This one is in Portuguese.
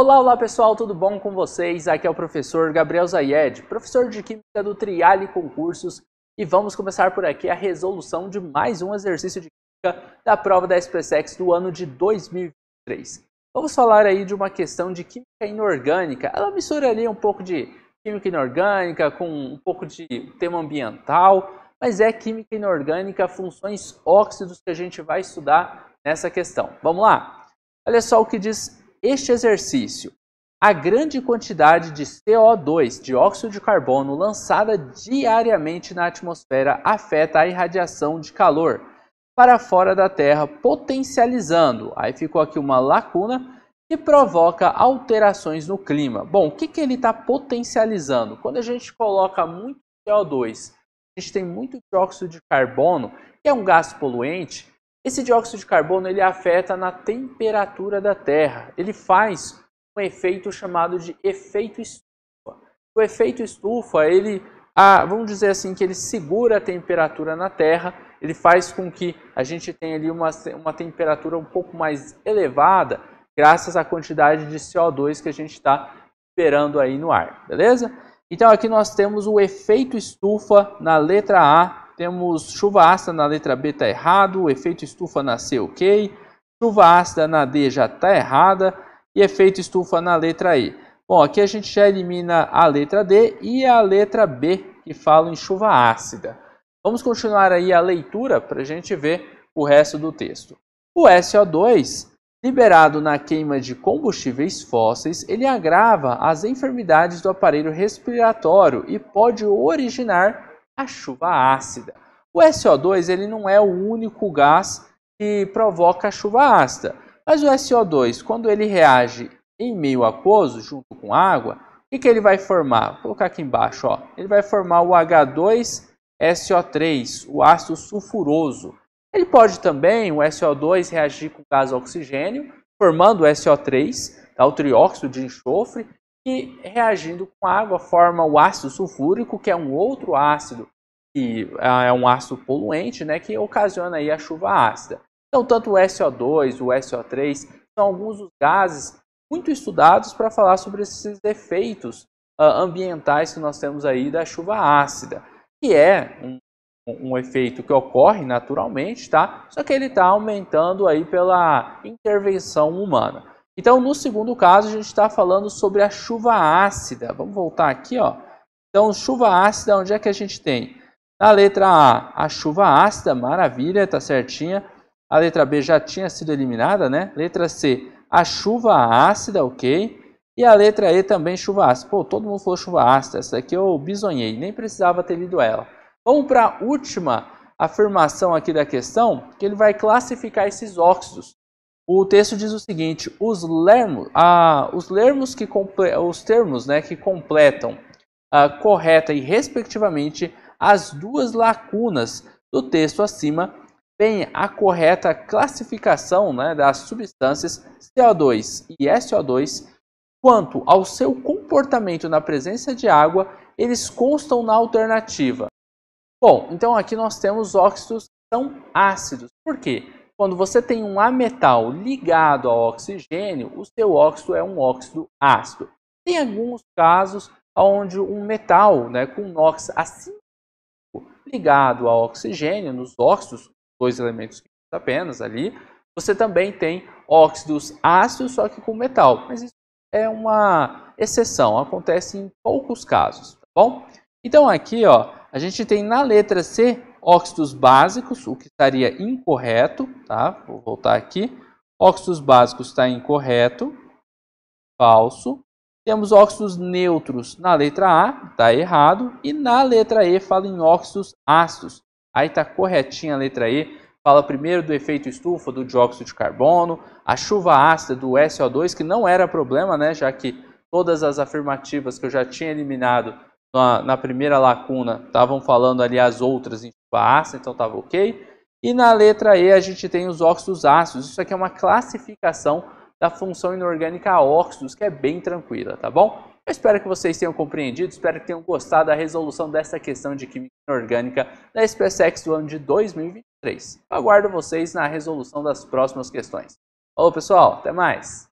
Olá, olá pessoal, tudo bom com vocês? Aqui é o professor Gabriel Zayed, professor de Química do Triale Concursos, e vamos começar por aqui a resolução de mais um exercício de Química da prova da SPSEX do ano de 2023. Vamos falar aí de uma questão de Química inorgânica. Ela mistura ali um pouco de Química inorgânica com um pouco de tema ambiental, mas é Química inorgânica, funções óxidos que a gente vai estudar nessa questão. Vamos lá? Olha só o que diz este exercício, a grande quantidade de CO2, dióxido de carbono, lançada diariamente na atmosfera afeta a irradiação de calor para fora da Terra, potencializando. Aí ficou aqui uma lacuna que provoca alterações no clima. Bom, o que, que ele está potencializando? Quando a gente coloca muito CO2, a gente tem muito dióxido de carbono, que é um gás poluente, esse dióxido de carbono ele afeta na temperatura da Terra. Ele faz um efeito chamado de efeito estufa. O efeito estufa, ele, ah, vamos dizer assim, que ele segura a temperatura na Terra, ele faz com que a gente tenha ali uma, uma temperatura um pouco mais elevada, graças à quantidade de CO2 que a gente está liberando aí no ar, beleza? Então aqui nós temos o efeito estufa na letra A temos chuva ácida na letra B está errado, efeito estufa na C ok, chuva ácida na D já está errada e efeito estufa na letra E. Bom, aqui a gente já elimina a letra D e a letra B que falam em chuva ácida. Vamos continuar aí a leitura para a gente ver o resto do texto. O SO2 Liberado na queima de combustíveis fósseis, ele agrava as enfermidades do aparelho respiratório e pode originar a chuva ácida. O SO2 ele não é o único gás que provoca a chuva ácida, mas o SO2, quando ele reage em meio aquoso junto com água, o que, que ele vai formar? Vou colocar aqui embaixo, ó. ele vai formar o H2SO3, o ácido sulfuroso. Ele pode também, o SO2, reagir com o gás oxigênio, formando o SO3, tá? o trióxido de enxofre, que reagindo com água forma o ácido sulfúrico, que é um outro ácido que ah, é um ácido poluente, né, que ocasiona aí a chuva ácida. Então, tanto o SO2, o SO3 são alguns dos gases muito estudados para falar sobre esses efeitos uh, ambientais que nós temos aí da chuva ácida, que é um, um efeito que ocorre naturalmente, tá? Só que ele está aumentando aí pela intervenção humana. Então, no segundo caso, a gente está falando sobre a chuva ácida. Vamos voltar aqui, ó. Então, chuva ácida, onde é que a gente tem? Na letra A, a chuva ácida, maravilha, tá certinha. A letra B já tinha sido eliminada, né? Letra C, a chuva ácida, ok. E a letra E também chuva ácida. Pô, todo mundo falou chuva ácida, essa daqui eu bisonhei, nem precisava ter lido ela. Vamos para a última afirmação aqui da questão, que ele vai classificar esses óxidos. O texto diz o seguinte: os lermos, ah, os lermos que os termos, né, que completam ah, correta e respectivamente as duas lacunas do texto acima têm a correta classificação, né, das substâncias CO2 e SO2 quanto ao seu comportamento na presença de água, eles constam na alternativa. Bom, então aqui nós temos óxidos que são ácidos. Por quê? Quando você tem um ametal ligado ao oxigênio, o seu óxido é um óxido ácido. Tem alguns casos onde um metal né, com NOx assim ligado ao oxigênio, nos óxidos, dois elementos apenas ali, você também tem óxidos ácidos, só que com metal. Mas isso é uma exceção, acontece em poucos casos, tá bom? Então aqui, ó, a gente tem na letra C óxidos básicos, o que estaria incorreto, tá? Vou voltar aqui. Óxidos básicos está incorreto, falso. Temos óxidos neutros na letra A, está errado. E na letra E fala em óxidos ácidos. Aí está corretinha a letra E. Fala primeiro do efeito estufa, do dióxido de carbono, a chuva ácida do SO2, que não era problema, né? Já que todas as afirmativas que eu já tinha eliminado na, na primeira lacuna estavam falando ali as outras em ácido, então estava ok. E na letra E a gente tem os óxidos ácidos. Isso aqui é uma classificação da função inorgânica óxidos, que é bem tranquila, tá bom? Eu espero que vocês tenham compreendido, espero que tenham gostado da resolução dessa questão de química inorgânica da SPSX do ano de 2023. aguardo vocês na resolução das próximas questões. Falou pessoal, até mais!